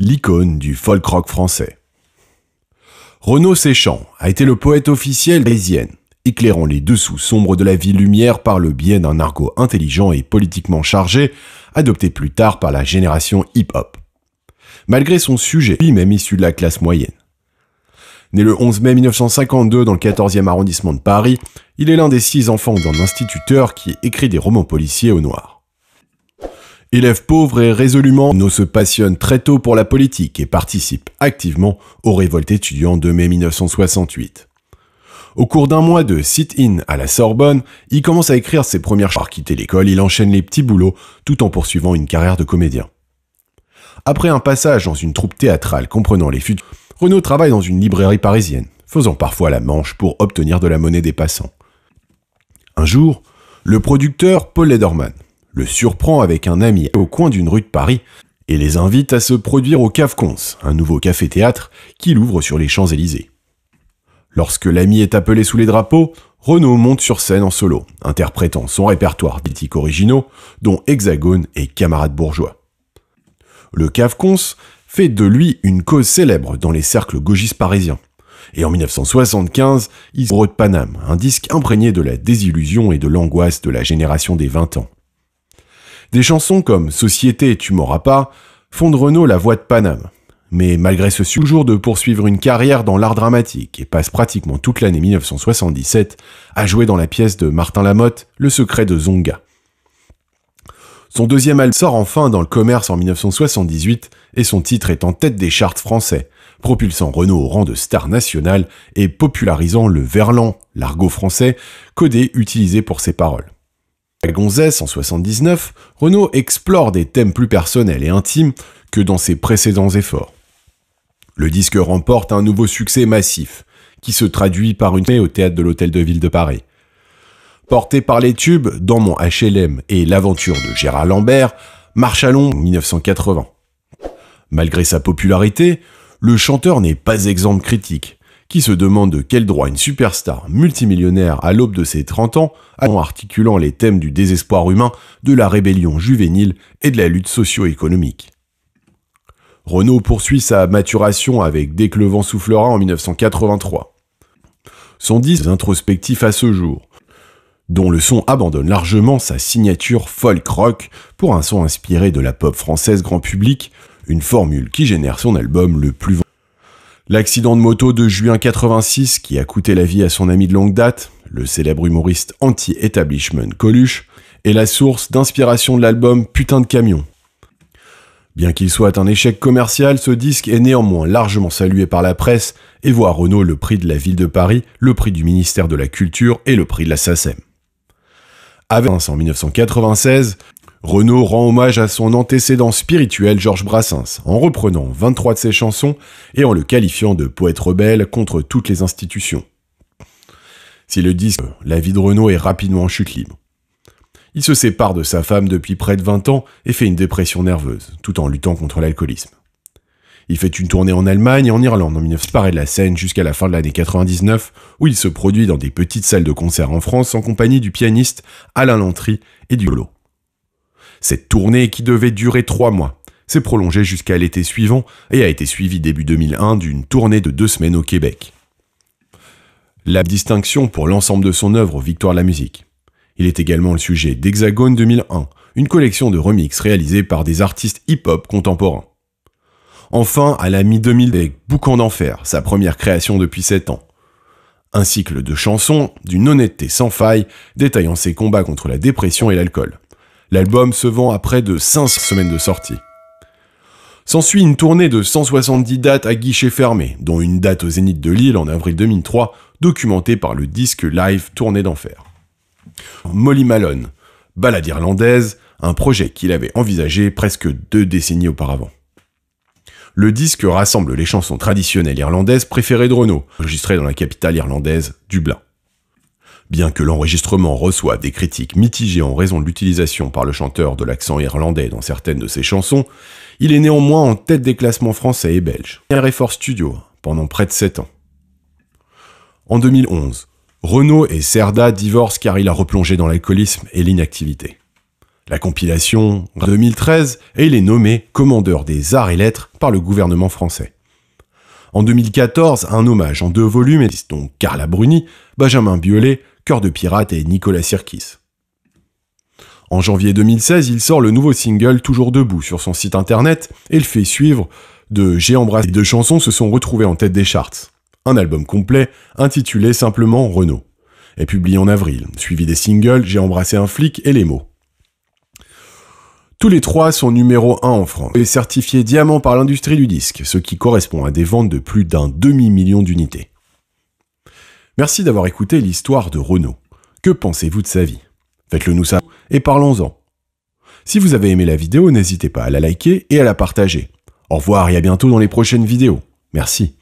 l'icône du folk rock français. Renaud Séchant a été le poète officiel parisienne, éclairant les dessous sombres de la vie lumière par le biais d'un argot intelligent et politiquement chargé, adopté plus tard par la génération hip-hop. Malgré son sujet, lui-même issu de la classe moyenne. Né le 11 mai 1952 dans le 14e arrondissement de Paris, il est l'un des six enfants d'un instituteur qui écrit des romans policiers au noir. Élève pauvre et résolument, Renaud se passionne très tôt pour la politique et participe activement aux révoltes étudiantes de mai 1968. Au cours d'un mois de sit-in à la Sorbonne, il commence à écrire ses premières chansons. quitter l'école, il enchaîne les petits boulots tout en poursuivant une carrière de comédien. Après un passage dans une troupe théâtrale comprenant les futurs, Renaud travaille dans une librairie parisienne, faisant parfois la manche pour obtenir de la monnaie des passants. Un jour, le producteur Paul Lederman le surprend avec un ami au coin d'une rue de Paris et les invite à se produire au Cave Cons, un nouveau café-théâtre qu'il ouvre sur les Champs-Élysées. Lorsque l'ami est appelé sous les drapeaux, Renaud monte sur scène en solo, interprétant son répertoire d'éthiques originaux, dont Hexagone et Camarade bourgeois. Le Cave Cons fait de lui une cause célèbre dans les cercles gauchistes parisiens. Et en 1975, il de Paname, un disque imprégné de la désillusion et de l'angoisse de la génération des 20 ans. Des chansons comme Société, tu m'auras pas font de renault la voix de Paname. Mais malgré ce toujours de poursuivre une carrière dans l'art dramatique et passe pratiquement toute l'année 1977 à jouer dans la pièce de Martin Lamotte, Le secret de Zonga. Son deuxième album sort enfin dans le commerce en 1978 et son titre est en tête des charts français, propulsant Renault au rang de star nationale et popularisant le verlan, l'argot français, codé utilisé pour ses paroles. Gonzès, en 1979, Renaud explore des thèmes plus personnels et intimes que dans ses précédents efforts. Le disque remporte un nouveau succès massif, qui se traduit par une tournée au théâtre de l'Hôtel de Ville de Paris. Porté par les tubes Dans mon HLM et L'aventure de Gérard Lambert, marche à en 1980. Malgré sa popularité, le chanteur n'est pas exempt de critique, qui se demande de quel droit une superstar multimillionnaire à l'aube de ses 30 ans, en articulant les thèmes du désespoir humain, de la rébellion juvénile et de la lutte socio-économique. Renault poursuit sa maturation avec Dès que le vent soufflera en 1983. Son disque introspectif à ce jour, dont le son abandonne largement sa signature folk rock pour un son inspiré de la pop française grand public, une formule qui génère son album le plus vendu. L'accident de moto de juin 86 qui a coûté la vie à son ami de longue date, le célèbre humoriste anti-establishment Coluche, est la source d'inspiration de l'album Putain de camion. Bien qu'il soit un échec commercial, ce disque est néanmoins largement salué par la presse et voit Renault le prix de la ville de Paris, le prix du ministère de la Culture et le prix de la SACEM. Avec en 1996, Renaud rend hommage à son antécédent spirituel Georges Brassens en reprenant 23 de ses chansons et en le qualifiant de poète rebelle contre toutes les institutions. Si le disque La vie de Renaud est rapidement en chute libre. Il se sépare de sa femme depuis près de 20 ans et fait une dépression nerveuse, tout en luttant contre l'alcoolisme. Il fait une tournée en Allemagne et en Irlande en 1900 de la scène jusqu'à la fin de l'année 99, où il se produit dans des petites salles de concert en France en compagnie du pianiste Alain Lantry et du Holo. Cette tournée, qui devait durer trois mois, s'est prolongée jusqu'à l'été suivant et a été suivie début 2001 d'une tournée de deux semaines au Québec. La distinction pour l'ensemble de son œuvre Victoire de la musique. Il est également le sujet d'Hexagone 2001, une collection de remixes réalisés par des artistes hip-hop contemporains. Enfin, à la mi-2000 Boucan d'enfer, sa première création depuis 7 ans. Un cycle de chansons d'une honnêteté sans faille, détaillant ses combats contre la dépression et l'alcool. L'album se vend après près de 5 semaines de sortie. S'ensuit une tournée de 170 dates à guichets fermés, dont une date au Zénith de Lille en avril 2003, documentée par le disque live Tournée d'enfer. Molly Malone, balade irlandaise, un projet qu'il avait envisagé presque deux décennies auparavant. Le disque rassemble les chansons traditionnelles irlandaises préférées de Renaud, enregistrées dans la capitale irlandaise, Dublin. Bien que l'enregistrement reçoive des critiques mitigées en raison de l'utilisation par le chanteur de l'accent irlandais dans certaines de ses chansons, il est néanmoins en tête des classements français et belges. carrefour Studio, pendant près de 7 ans. En 2011, Renaud et Serda divorcent car il a replongé dans l'alcoolisme et l'inactivité. La compilation 2013 et il est nommé commandeur des arts et lettres par le gouvernement français. En 2014, un hommage en deux volumes, donc Carla Bruni, Benjamin Biolay, Cœur de Pirate et Nicolas Sirkis. En janvier 2016, il sort le nouveau single Toujours debout sur son site internet et le fait suivre de J'ai embrassé. Les deux chansons se sont retrouvées en tête des charts. Un album complet intitulé simplement Renault est publié en avril, suivi des singles J'ai embrassé un flic et Les mots. Tous les trois sont numéro 1 en France et certifiés diamant par l'industrie du disque, ce qui correspond à des ventes de plus d'un demi-million d'unités. Merci d'avoir écouté l'histoire de Renault. Que pensez-vous de sa vie Faites-le nous savoir et parlons-en. Si vous avez aimé la vidéo, n'hésitez pas à la liker et à la partager. Au revoir et à bientôt dans les prochaines vidéos. Merci.